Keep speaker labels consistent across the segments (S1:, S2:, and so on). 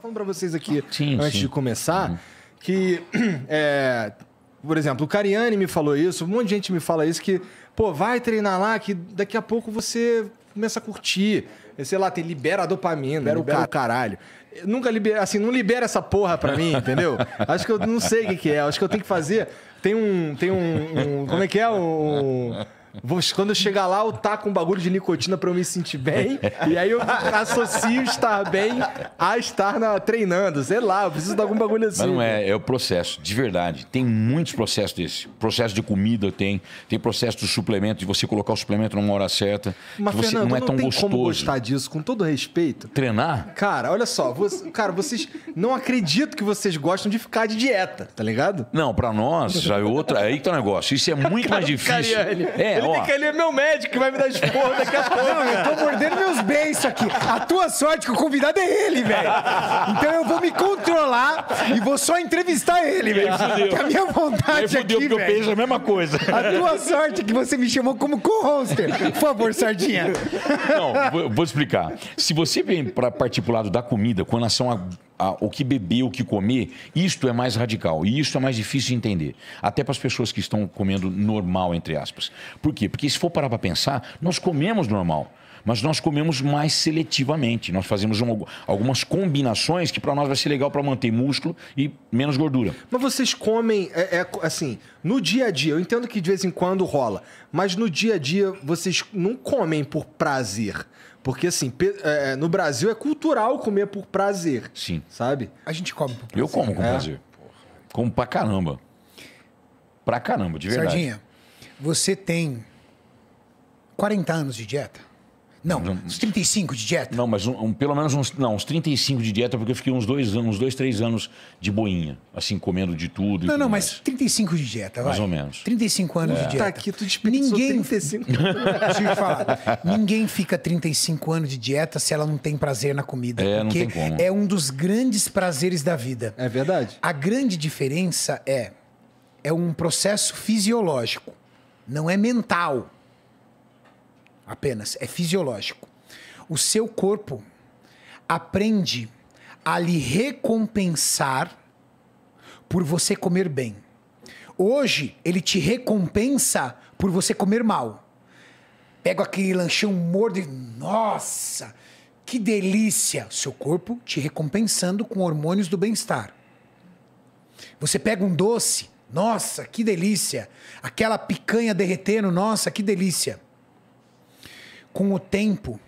S1: falando para vocês aqui, ah, sim, antes sim. de começar, uhum. que, é, por exemplo, o Cariani me falou isso, um monte de gente me fala isso, que, pô, vai treinar lá, que daqui a pouco você começa a curtir. É, sei lá, tem, libera a dopamina, libera, libera o caralho. Nunca libera, assim, não libera essa porra pra mim, entendeu? Acho que eu não sei o que, que é, acho que eu tenho que fazer. Tem um. Tem um, um como é que é? Um quando eu chegar lá, eu taco um bagulho de nicotina pra eu me sentir bem. e aí eu associo estar bem a estar na, treinando. Sei lá, eu preciso de algum bagulho assim. Mas não
S2: é, é o processo, de verdade. Tem muitos processos desse. Processo de comida tem, tem processo de suplemento, de você colocar o suplemento numa hora certa.
S1: Mas, você Fernando, não é tão não tem gostoso. como gostar disso, com todo respeito. Treinar? Cara, olha só. Você, cara, vocês... Não acredito que vocês gostam de ficar de dieta, tá ligado? Não, pra nós, já
S2: é outra... Aí que tá o negócio. Isso é muito mais difícil. É, ele tem que ele
S3: é meu médico que vai me dar esporro daqui a pouco. Não, eu tô mordendo meus beiços aqui. A tua sorte que o convidado é ele, velho. Então eu vou me controlar e vou só entrevistar ele, velho. Porque tá a minha vontade aí fudeu, aqui, porque eu beijo a mesma coisa. A tua sorte que você me chamou como co-hoster. Por favor, Sardinha.
S2: Não, vou, vou explicar. Se você vem para particular da comida com relação a o que beber, o que comer, isto é mais radical e isto é mais difícil de entender. Até para as pessoas que estão comendo normal, entre aspas. Por quê? Porque se for parar para pensar, nós comemos normal mas nós comemos mais seletivamente. Nós fazemos um, algumas combinações
S1: que para nós vai ser legal para manter músculo e menos gordura. Mas vocês comem, é, é, assim, no dia a dia, eu entendo que de vez em quando rola, mas no dia a dia vocês não comem por prazer. Porque, assim, é, no Brasil é cultural comer por prazer. Sim. Sabe? A gente come por
S3: prazer. Eu como com é. prazer.
S2: Como pra caramba. Pra caramba, de verdade. Sardinha,
S3: você tem 40 anos de dieta?
S2: Não, não, uns 35 de dieta. Não, mas um, um, pelo menos uns, não, uns 35 de dieta, porque eu fiquei uns dois anos, uns dois, três anos de boinha, assim, comendo de tudo. Não,
S3: não, mais. mas 35 de dieta, vai. Mais ou menos. 35 anos é. de dieta. Tá aqui, tu Ninguém. 35. Deixa eu te falar. Ninguém fica 35 anos de dieta se ela não tem prazer na comida. É, não tem como. É um dos grandes prazeres da vida. É verdade. A grande diferença é. É um processo fisiológico, não é mental apenas, é fisiológico. O seu corpo aprende a lhe recompensar por você comer bem. Hoje, ele te recompensa por você comer mal. Pega aquele lanchão mordo e. Nossa! Que delícia! Seu corpo te recompensando com hormônios do bem-estar. Você pega um doce, nossa, que delícia! Aquela picanha derretendo, nossa, que delícia! com o tempo,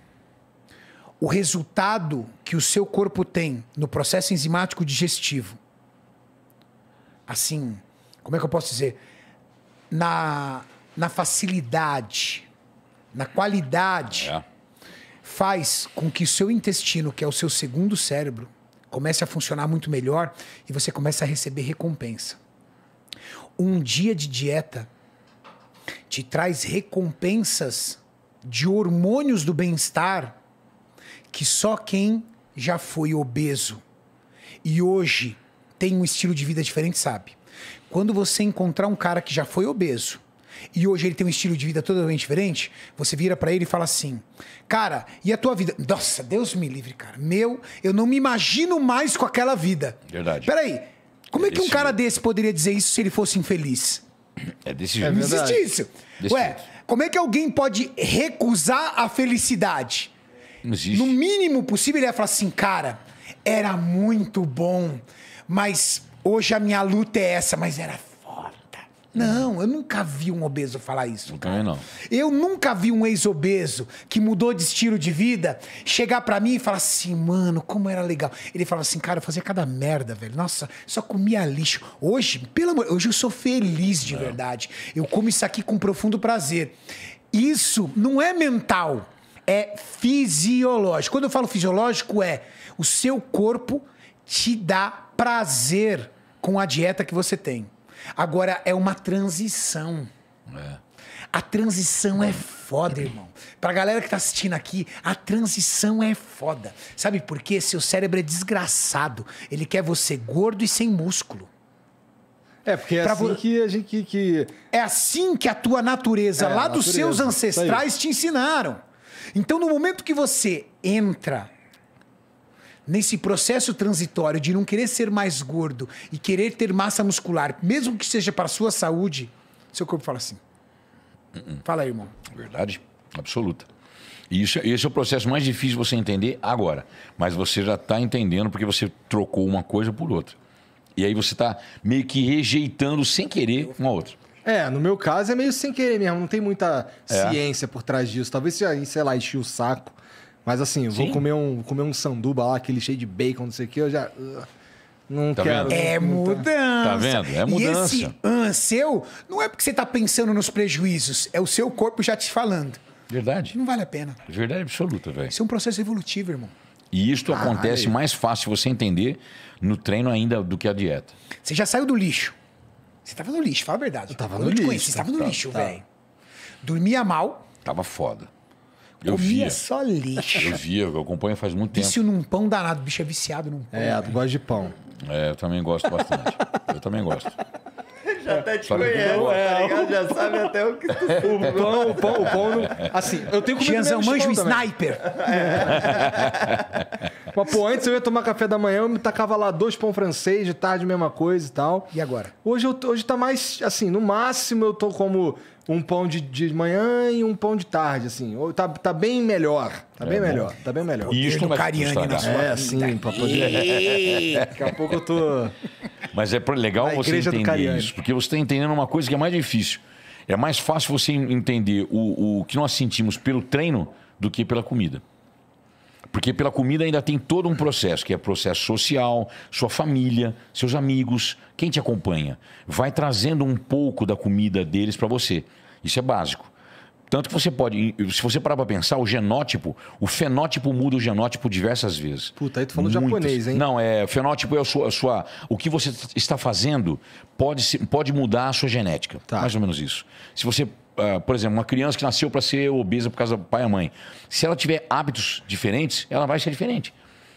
S3: o resultado que o seu corpo tem no processo enzimático digestivo, assim, como é que eu posso dizer? Na, na facilidade, na qualidade, é. faz com que o seu intestino, que é o seu segundo cérebro, comece a funcionar muito melhor e você começa a receber recompensa. Um dia de dieta te traz recompensas de hormônios do bem-estar que só quem já foi obeso e hoje tem um estilo de vida diferente sabe. Quando você encontrar um cara que já foi obeso e hoje ele tem um estilo de vida totalmente diferente, você vira para ele e fala assim: "Cara, e a tua vida? Nossa, Deus me livre, cara. Meu, eu não me imagino mais com aquela vida." Verdade. Peraí, como é que um cara desse poderia dizer isso se ele fosse infeliz?
S2: É desse é jeito. É não existe isso.
S3: Desse Ué, jeito. Como é que alguém pode recusar a felicidade? existe. No mínimo possível, ele ia falar assim, cara, era muito bom, mas hoje a minha luta é essa, mas era não, eu nunca vi um obeso falar isso. Cara. Não, não. Eu nunca vi um ex-obeso que mudou de estilo de vida chegar para mim e falar assim, mano, como era legal. Ele fala assim, cara, eu fazia cada merda, velho. Nossa, só comia lixo. Hoje, pelo amor, hoje eu sou feliz de não. É. verdade. Eu como isso aqui com profundo prazer. Isso não é mental, é fisiológico. Quando eu falo fisiológico, é o seu corpo te dá prazer com a dieta que você tem. Agora é uma transição. É. A transição é foda, irmão. Pra galera que tá assistindo aqui, a transição é foda. Sabe por quê? Seu cérebro é desgraçado. Ele quer você gordo e sem músculo. É, porque é pra assim vo... que a gente. Que, que, É assim que a tua natureza, é, lá natureza, dos seus ancestrais, te ensinaram. Então, no momento que você entra nesse processo transitório de não querer ser mais gordo e querer ter massa muscular, mesmo que seja para a sua saúde, seu corpo fala assim. Uh -uh. Fala aí, irmão.
S2: Verdade absoluta. E isso, esse é o processo mais difícil de você entender agora. Mas você já está entendendo porque você trocou uma coisa por outra. E aí você está meio que rejeitando sem querer uma outra.
S1: É, no meu caso é meio sem querer mesmo. Não tem muita é. ciência por trás disso. Talvez você sei lá, enchi o saco mas assim, eu vou comer um, comer um sanduba lá, aquele cheio de bacon, não sei o que, eu já. Uh, não tá quero. Vendo? É
S3: mudança. Tá vendo? É mudança. E esse seu não é porque você tá pensando nos prejuízos, é o seu corpo já te falando. Verdade. Não vale a pena.
S2: Verdade absoluta,
S3: velho. Isso é um processo evolutivo, irmão.
S2: E isto acontece mais fácil você entender no treino ainda do que a dieta.
S3: Você já saiu do lixo. Você tava no lixo, fala a verdade. Eu tava no eu lixo. Conheci, você tava no tá, lixo, tá. velho. Dormia mal.
S2: Tava foda. Eu via. só lixo. Eu via, eu acompanho faz muito tempo. Vício
S3: num pão danado, o bicho é viciado num pão. É, tu gosta de pão.
S2: É, eu também gosto bastante. eu também gosto. Já até te conheço, conhece, tá ligado?
S1: Já sabe até o que tu O pão, o pão, o pão. Assim, eu tenho que comer Gianzão, um sniper. É. Papo, antes eu ia tomar café da manhã, eu me tacava lá dois pão francês, de tarde mesma coisa e tal. E agora? Hoje, eu, hoje tá mais, assim, no máximo eu tô como um pão de, de manhã e um pão de tarde, assim. Tá, tá bem melhor. Tá é bem bom. melhor, tá bem melhor. E isso do Cariani na né? sua É, assim pra poder... Daqui a pouco eu tô... Mas é legal na você entender isso, porque você
S2: tá entendendo uma coisa que é mais difícil. É mais fácil você entender o, o que nós sentimos pelo treino do que pela comida. Porque pela comida ainda tem todo um processo, que é processo social, sua família, seus amigos, quem te acompanha. Vai trazendo um pouco da comida deles para você. Isso é básico. Tanto que você pode, se você parar para pensar, o genótipo, o fenótipo muda o genótipo diversas vezes.
S1: Puta, aí tu falou Muitas. japonês, hein? Não,
S2: é, fenótipo é a sua, a sua, o que você está fazendo pode, pode mudar a sua genética. Tá. Mais ou menos isso. Se você uh, por exemplo, uma criança que nasceu para ser obesa por causa do pai e mãe, se ela tiver hábitos diferentes, ela vai ser diferente.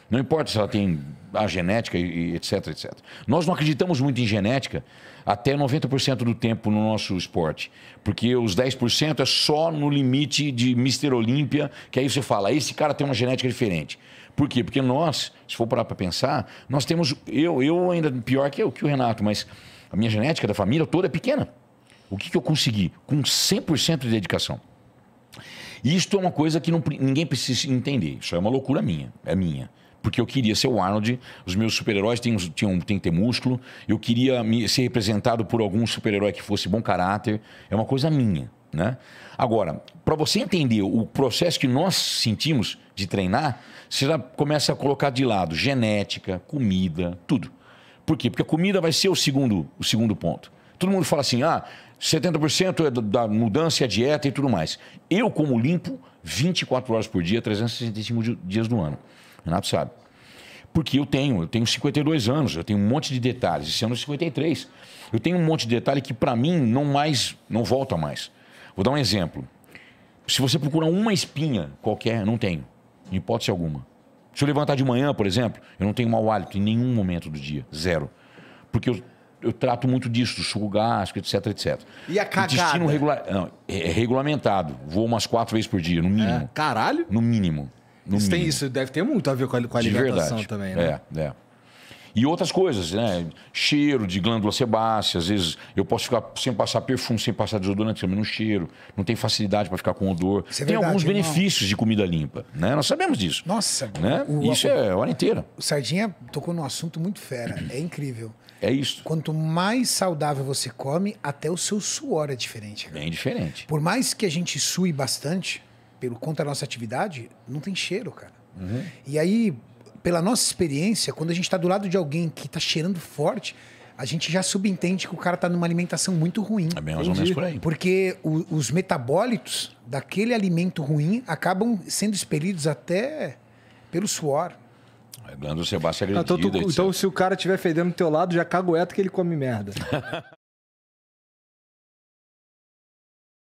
S2: Não importa se ela tem a genética e, e etc, etc. Nós não acreditamos muito em genética até 90% do tempo no nosso esporte, porque os 10% é só no limite de Mister Olímpia, que aí você fala, esse cara tem uma genética diferente. Por quê? Porque nós, se for parar para pensar, nós temos eu, eu ainda pior que eu, que o Renato, mas a minha genética da família toda é pequena. O que, que eu consegui? Com 100% de dedicação. E isto é uma coisa que não, ninguém precisa entender. Isso é uma loucura minha. É minha. Porque eu queria ser o Arnold, os meus super-heróis tinham, que ter músculo, eu queria me, ser representado por algum super-herói que fosse bom caráter. É uma coisa minha. Né? Agora, para você entender o processo que nós sentimos de treinar, você já começa a colocar de lado genética, comida, tudo. Por quê? Porque a comida vai ser o segundo, o segundo ponto todo mundo fala assim, ah, 70% é da mudança, é a dieta e tudo mais. Eu, como limpo, 24 horas por dia, 365 dias no ano. Renato sabe. Porque eu tenho, eu tenho 52 anos, eu tenho um monte de detalhes. Esse ano é 53. Eu tenho um monte de detalhe que, para mim, não mais, não volta mais. Vou dar um exemplo. Se você procurar uma espinha qualquer, não tenho. Em hipótese alguma. Se eu levantar de manhã, por exemplo, eu não tenho mau hálito em nenhum momento do dia. Zero. Porque eu eu trato muito disso, suco gástrico, etc, etc.
S1: E a cagada? Intestino regular,
S2: não, é, é regulamentado. Vou umas quatro vezes por dia, no mínimo. É,
S1: caralho? No mínimo. No isso, mínimo. Tem, isso deve ter muito a ver com a, com a alimentação verdade, também, né?
S2: É, é. E outras coisas, né? Cheiro de glândula sebácea, às vezes eu posso ficar sem passar perfume, sem passar desodorante, mas não cheiro, não tem facilidade para ficar com odor. É tem alguns irmão. benefícios de comida limpa, né? Nós sabemos disso.
S3: Nossa, né? O, isso o, é a hora inteira. O Sardinha tocou num assunto muito fera, é incrível. É isso. Quanto mais saudável você come, até o seu suor é diferente. Cara. Bem diferente. Por mais que a gente sue bastante, pelo conta da nossa atividade, não tem cheiro, cara. Uhum. E aí, pela nossa experiência, quando a gente está do lado de alguém que está cheirando forte, a gente já subentende que o cara está numa alimentação muito ruim. É bem mais ou menos por aí. Porque o, os metabólitos daquele alimento ruim acabam sendo expelidos até pelo suor.
S2: glândula sebácea agredida. Ah, então, tu, então
S1: se o cara estiver fedendo do teu lado, já cagueta que ele come merda.